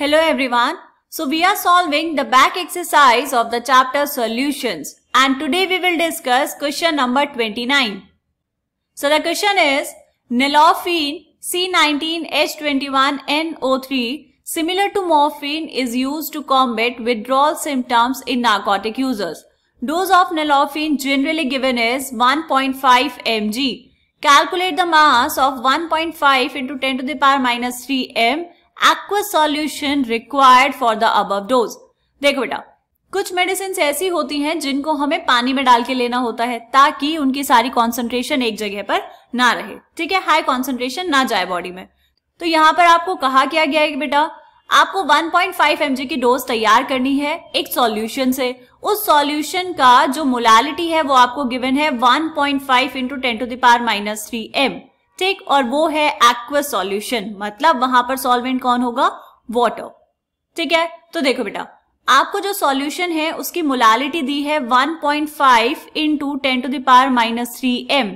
Hello everyone. So we are solving the back exercise of the chapter solutions and today we will discuss question number 29. So the question is Nalorphine C19H21NO3 similar to morphine is used to combat withdrawal symptoms in narcotic users. Dose of nalorphine generally given is 1.5 mg. Calculate the mass of 1.5 into 10 to the power minus 3 m aqua solution required for the above dose देखो बेटा कुछ medicine ऐसी होती हैं जिनको हमें पानी में डाल के लेना होता है ताकि उनकी सारी कॉन्सेंट्रेशन एक जगह पर ना रहे ठीक है हाई कॉन्सेंट्रेशन ना जाए बॉडी में तो यहाँ पर आपको कहा क्या गया है बेटा आपको 1.5 पॉइंट की डोज तैयार करनी है एक सॉल्यूशन से उस सॉल्यूशन का जो मोलालिटी है वो आपको गिवन है 1.5 point five into ten to the power minus three M ठीक और वो है एक्वस सॉल्यूशन मतलब वहां पर सॉल्वेंट कौन होगा वाटर ठीक है तो देखो बेटा आपको जो सॉल्यूशन है उसकी मोलालिटी दी है 1.5 point five into ten to the power minus three M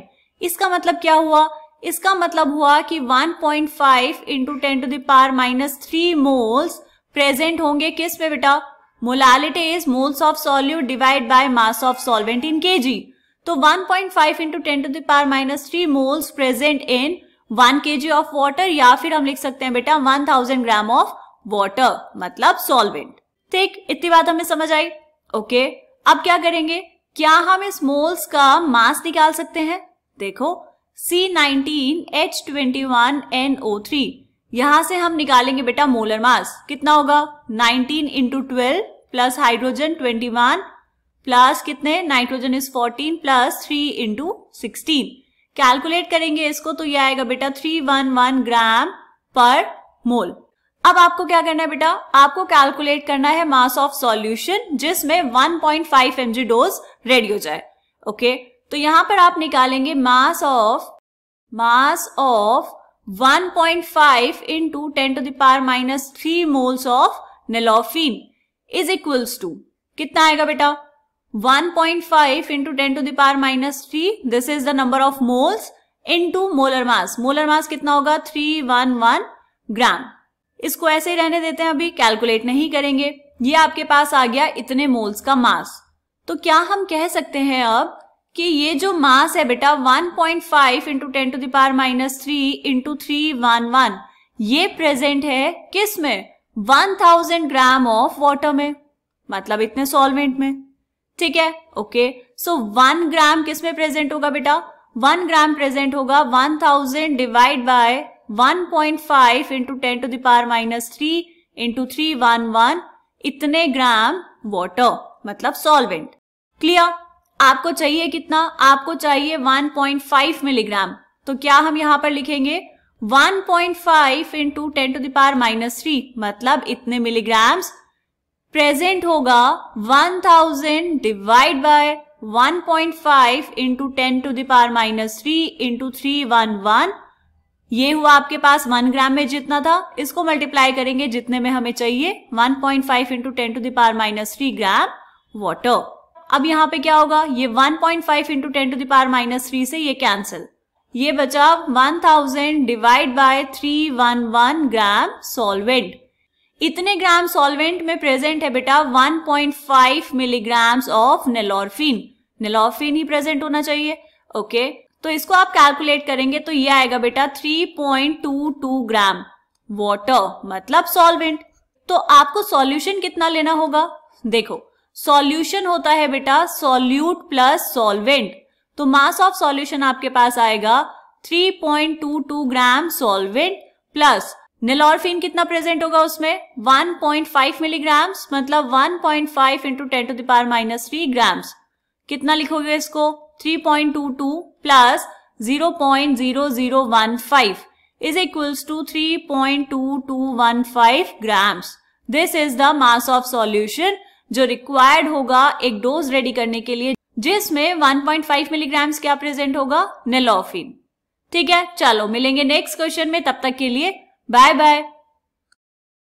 इसका मतलब क्या हुआ इसका मतलब हुआ कि 1.5 point five into ten to the power minus three moles present होंगे किस में बेटा molality is moles of solute divide by mass of solvent in KG तो 1.5 point five into ten to the power minus three moles present in one K G of water या फिर हम लिख सकते हैं बेटा one thousand gram of water मतलब solvent ठीक इतनी बात हमें समझ आई ओके अब क्या करेंगे क्या हम इस मोल्स का मास निकाल सकते हैं देखो सी नाइनटीन एच थ्री यहां से हम निकालेंगे बेटा मोलर मास कितना होगा 19 into twelve plus hydrogen 21 plus कितने nitrogen is 14 plus three into sixteen calculate करेंगे इसको तो ये आएगा बेटा थ्री वन वन ग्राम पर मोल अब आपको क्या करना है बेटा आपको कैलकुलेट करना है मास ऑफ सॉल्यूशन जिसमें 1.5 पॉइंट डोज रेडी हो जाए ओके तो यहां पर आप निकालेंगे mass of mass of 1.5 point five into ten to the power minus three moles of nalorphine is equals to कितना आएगा बेटा 1.5 into 10 to the power minus 3 this is the number of moles into molar mass molar mass कितना होगा 311 ग्राम इसको ऐसे ही रहने देते हैं अभी कैलकुलेट नहीं करेंगे ये आपके पास आ गया इतने मोल्स का मास तो क्या हम कह सकते हैं अब कि ये जो मास है बेटा 1.5 point five into ten to the power minus three into three one one ये प्रेजेंट है किस में 1000 ग्राम ऑफ वाटर में मतलब इतने सॉल्वेंट में ठीक है ओके सो वन ग्राम किस में प्रेजेंट होगा बेटा वन ग्राम प्रेजेंट होगा one thousand divide by one point five into ten to the power minus three into three one one इतने ग्राम वॉटर मतलब सॉल्वेंट क्लियर आपको चाहिए कितना आपको चाहिए 1.5 मिलीग्राम तो क्या हम यहां पर लिखेंगे 1.5 point five into ten to the power minus three मतलब इतने मिलीग्राम्स प्रेजेंट होगा 1000 divide by 1.5 point five into ten to the power minus three into three one one ये हुआ आपके पास वन ग्राम में जितना था इसको मल्टीप्लाई करेंगे जितने में हमें चाहिए 1.5 point five into ten to the power minus three gram water अब यहाँ पे क्या होगा ये 1.5 point five into ten to the power minus three से ये कैंसिल ये बचा 1000 divide by one gram solvent इतने ग्राम सॉल्वेंट में प्रेजेंट है बेटा 1.5 मिलीग्राम्स ऑफ नेलोरफिन नेलोरफिन ही प्रेजेंट होना चाहिए ओके तो इसको आप कैलकुलेट करेंगे तो ये आएगा बेटा 3.22 ग्राम वाटर मतलब सॉल्वेंट तो आपको सॉल्यूशन कितना लेना होगा देखो सॉल्यूशन होता है बेटा सॉल्यूट प्लस सॉल्वेंट तो मास ऑफ सॉल्यूशन आपके पास आएगा 3.22 ग्राम सॉल्वेंट प्लस निलोरफिन कितना प्रेजेंट होगा उसमें 1.5 मिलीग्राम्स मतलब 1.5 point five into ten to the power minus three grams कितना लिखोगे इसको 3.22 plus 0.0015 is equals to 3.2215 grams. This is the mass of solution जो रिक्वायर्ड होगा एक डोज रेडी करने के लिए जिसमें 1.5 मिलीग्राम्स क्या प्रेजेंट होगा निलोफिन ठीक है चलो मिलेंगे नेक्स्ट क्वेश्चन में तब तक के लिए Bye bye.